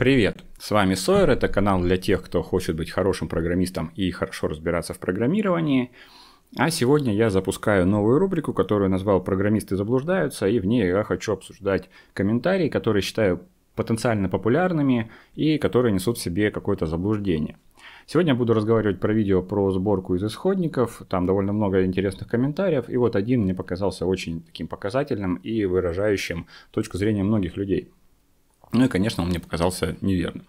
Привет, с вами Сойер, это канал для тех, кто хочет быть хорошим программистом и хорошо разбираться в программировании. А сегодня я запускаю новую рубрику, которую назвал «Программисты заблуждаются», и в ней я хочу обсуждать комментарии, которые считаю потенциально популярными и которые несут в себе какое-то заблуждение. Сегодня я буду разговаривать про видео про сборку из исходников, там довольно много интересных комментариев, и вот один мне показался очень таким показательным и выражающим точку зрения многих людей. Ну и, конечно, он мне показался неверным.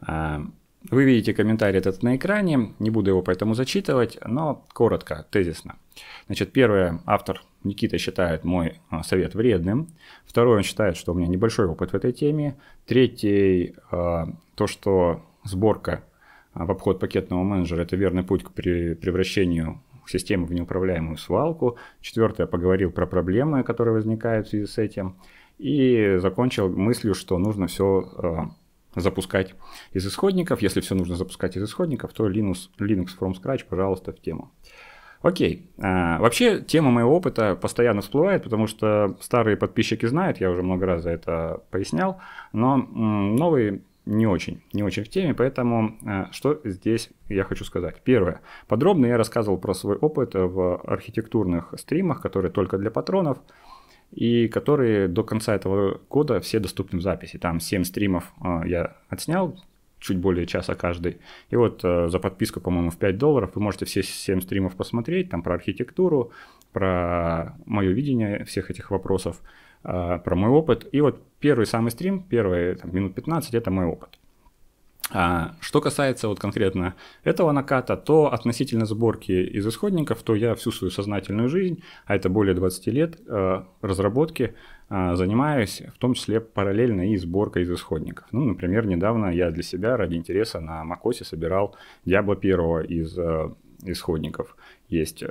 А, вы видите комментарий этот на экране, не буду его поэтому зачитывать, но коротко, тезисно. Значит, первое, автор Никита считает мой а, совет вредным. Второе, он считает, что у меня небольшой опыт в этой теме. Третий, а, то, что сборка в обход пакетного менеджера – это верный путь к превращению системы в неуправляемую свалку. Четвертое, поговорил про проблемы, которые возникают в связи с этим. И закончил мыслью, что нужно все э, запускать из исходников. Если все нужно запускать из исходников, то Linux, Linux from scratch, пожалуйста, в тему. Окей. Э, вообще, тема моего опыта постоянно всплывает, потому что старые подписчики знают, я уже много раз за это пояснял, но новые не очень, не очень в теме, поэтому э, что здесь я хочу сказать. Первое. Подробно я рассказывал про свой опыт в архитектурных стримах, которые только для патронов и которые до конца этого года все доступны в записи. Там 7 стримов а, я отснял, чуть более часа каждый. И вот э, за подписку, по-моему, в 5 долларов вы можете все 7 стримов посмотреть, там про архитектуру, про мое видение всех этих вопросов, а, про мой опыт. И вот первый самый стрим, первые там, минут 15, это мой опыт. А что касается вот конкретно этого наката, то относительно сборки из исходников, то я всю свою сознательную жизнь, а это более 20 лет э, разработки, э, занимаюсь в том числе параллельно и сборкой из исходников. Ну, например, недавно я для себя ради интереса на Макосе собирал Diablo 1 из э, исходников. Есть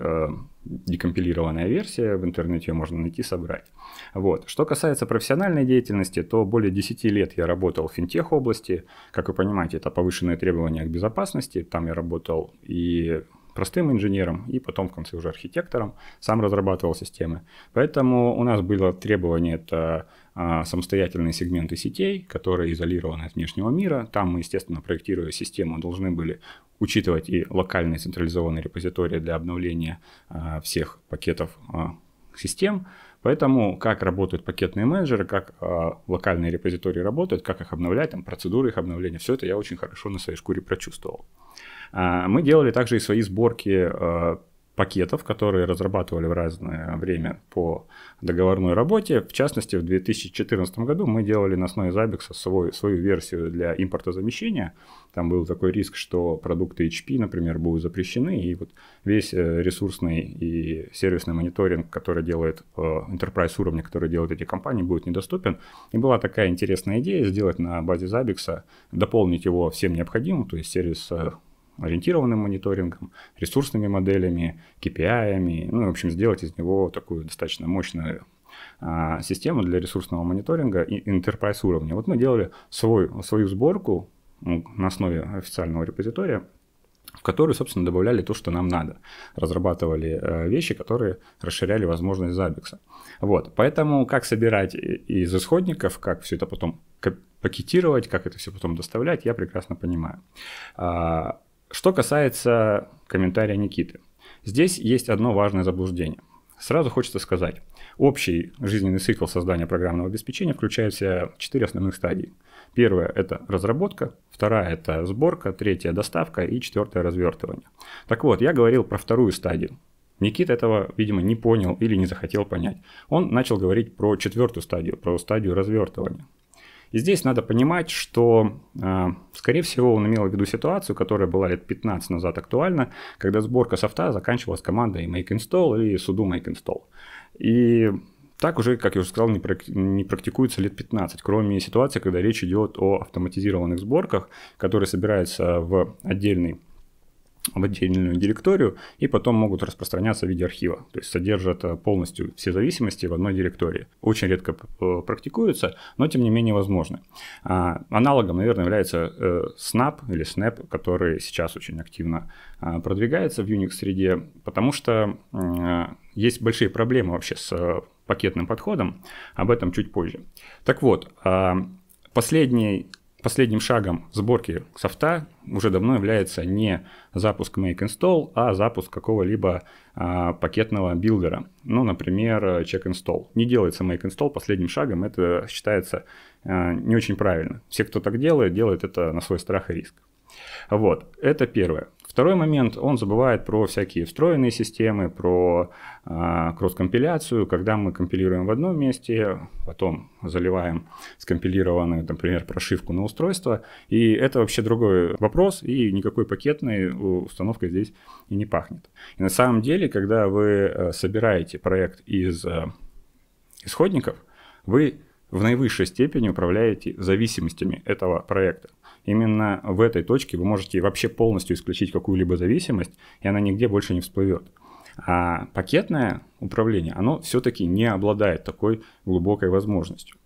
декомпилированная версия, в интернете ее можно найти, собрать. Вот. Что касается профессиональной деятельности, то более 10 лет я работал в финтех области. Как вы понимаете, это повышенные требования к безопасности. Там я работал и простым инженером и потом в конце уже архитектором, сам разрабатывал системы. Поэтому у нас было требование это а, самостоятельные сегменты сетей, которые изолированы от внешнего мира. Там мы, естественно, проектируя систему, должны были учитывать и локальные централизованные репозитории для обновления а, всех пакетов а, систем. Поэтому как работают пакетные менеджеры, как э, локальные репозитории работают, как их обновлять, там, процедуры их обновления, все это я очень хорошо на своей шкуре прочувствовал. А, мы делали также и свои сборки а, пакетов, которые разрабатывали в разное время по договорной работе. В частности, в 2014 году мы делали на основе Zabbix свой, свою версию для импортозамещения. Там был такой риск, что продукты HP, например, будут запрещены, и вот весь э, ресурсный и сервисный мониторинг, который делает э, enterprise уровня, который делают эти компании, будет недоступен. И была такая интересная идея сделать на базе Zabbix, дополнить его всем необходимым, то есть сервис э, ориентированным мониторингом, ресурсными моделями, KPI, ну, в общем, сделать из него такую достаточно мощную а, систему для ресурсного мониторинга и enterprise уровня. Вот мы делали свой, свою сборку ну, на основе официального репозитория, в которую, собственно, добавляли то, что нам надо. Разрабатывали э, вещи, которые расширяли возможность забикса. Вот, поэтому как собирать из исходников, как все это потом пакетировать, как это все потом доставлять, я прекрасно понимаю. А, что касается комментария Никиты. Здесь есть одно важное заблуждение. Сразу хочется сказать, общий жизненный цикл создания программного обеспечения включает в себя четыре основных стадии. Первая – это разработка, вторая – это сборка, третья – доставка и четвертая – развертывание. Так вот, я говорил про вторую стадию. Никита этого, видимо, не понял или не захотел понять. Он начал говорить про четвертую стадию, про стадию развертывания. И здесь надо понимать, что, э, скорее всего, он имел в виду ситуацию, которая была лет 15 назад актуальна, когда сборка софта заканчивалась командой make install и sudo make install. И так уже, как я уже сказал, не, не практикуется лет 15, кроме ситуации, когда речь идет о автоматизированных сборках, которые собираются в отдельный в отдельную директорию и потом могут распространяться в виде архива, то есть содержат э, полностью все зависимости в одной директории. Очень редко э, практикуется, но тем не менее возможны. А, аналогом, наверное, является э, Snap или Snap, который сейчас очень активно а, продвигается в Unix-среде, потому что есть большие проблемы вообще с пакетным подходом, об этом чуть позже. Так вот, а, последний Последним шагом сборки софта уже давно является не запуск Make Install, а запуск какого-либо а, пакетного билдера. Ну, например, Check Install. Не делается Make Install последним шагом, это считается а, не очень правильно. Все, кто так делает, делает это на свой страх и риск. Вот, это первое. Второй момент, он забывает про всякие встроенные системы, про э, кросс-компиляцию, когда мы компилируем в одном месте, потом заливаем скомпилированную, например, прошивку на устройство, и это вообще другой вопрос, и никакой пакетной установкой здесь и не пахнет. И на самом деле, когда вы э, собираете проект из э, исходников, вы в наивысшей степени управляете зависимостями этого проекта. Именно в этой точке вы можете вообще полностью исключить какую-либо зависимость, и она нигде больше не всплывет. А пакетное управление, оно все-таки не обладает такой глубокой возможностью.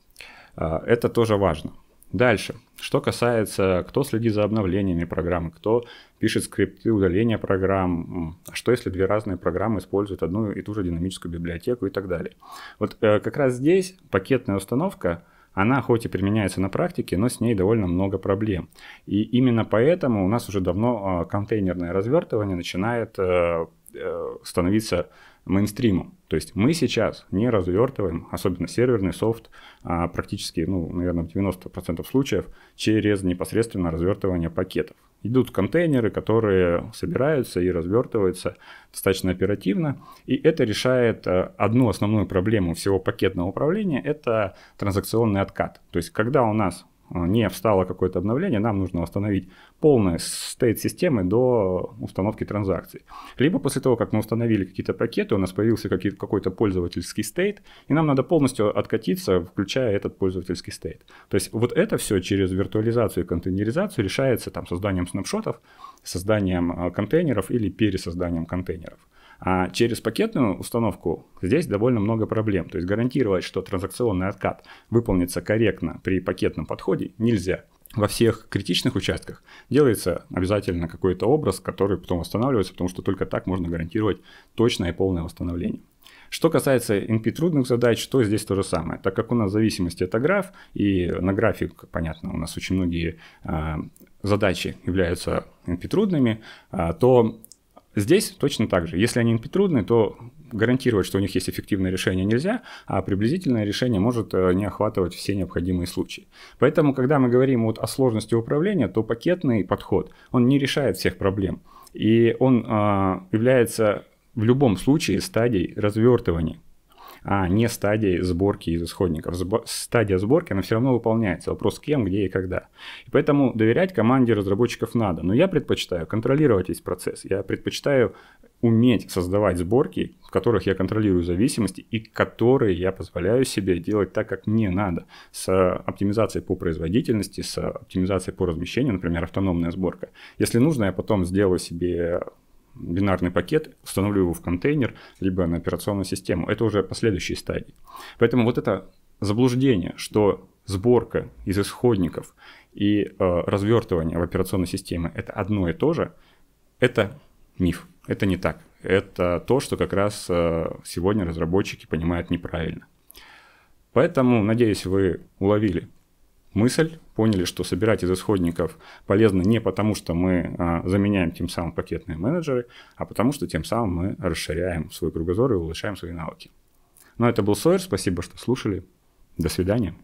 А, это тоже важно. Дальше. Что касается, кто следит за обновлениями программы, кто пишет скрипты удаления программ, а что если две разные программы используют одну и ту же динамическую библиотеку и так далее. Вот э, как раз здесь пакетная установка, она хоть и применяется на практике, но с ней довольно много проблем. И именно поэтому у нас уже давно э, контейнерное развертывание начинает э, э становиться мейнстриму. То есть мы сейчас не развертываем, особенно серверный софт, а практически, ну, наверное, в 90% случаев через непосредственно развертывание пакетов. Идут контейнеры, которые собираются и развертываются достаточно оперативно, и это решает э, одну основную проблему всего пакетного управления – это транзакционный откат. То есть когда у нас Э, не встало какое-то обновление, нам нужно восстановить полный стейт системы до установки транзакций. Либо после того, как мы установили какие-то пакеты, у нас появился какой-то пользовательский стейт, и нам надо полностью откатиться, включая этот пользовательский стейт. То есть вот это все через виртуализацию и контейнеризацию решается там созданием снапшотов, созданием э, контейнеров или пересозданием контейнеров. А через пакетную установку здесь довольно много проблем. То есть гарантировать, что транзакционный откат выполнится корректно при пакетном подходе нельзя. Во всех критичных участках делается обязательно какой-то образ, который потом восстанавливается, потому что только так можно гарантировать точное и полное восстановление. Что касается NP трудных задач, то здесь то же самое. Так как у нас зависимость это граф, и на график, понятно, у нас очень многие э, задачи являются NP трудными, э, то Здесь точно так же. Если они np то гарантировать, что у них есть эффективное решение нельзя, а приблизительное решение может э, не охватывать все необходимые случаи. Поэтому, когда мы говорим вот о сложности управления, то пакетный подход, он не решает всех проблем. И он э, является в любом случае стадией развертывания а не стадией сборки из исходников. Сбо- стадия сборки, она все равно выполняется. Вопрос кем, где и когда. И поэтому доверять команде разработчиков надо. Но я предпочитаю контролировать весь процесс. Я предпочитаю уметь создавать сборки, в которых я контролирую зависимости и которые я позволяю себе делать так, как мне надо. С оптимизацией по производительности, с оптимизацией по размещению, например, автономная сборка. Если нужно, я потом сделаю себе бинарный пакет, устанавливаю его в контейнер, либо на операционную систему. Это уже последующие стадии. Поэтому вот это заблуждение, что сборка из исходников и э, развертывание в операционной системе это одно и то же, это миф, это не так. Это то, что как раз э, сегодня разработчики понимают неправильно. Поэтому, надеюсь, вы уловили мысль, поняли, что собирать из исходников полезно не потому, что мы а, заменяем тем самым пакетные менеджеры, а потому что тем самым мы расширяем свой кругозор и улучшаем свои навыки. Но ну, это был Сойер, спасибо, что слушали. До свидания.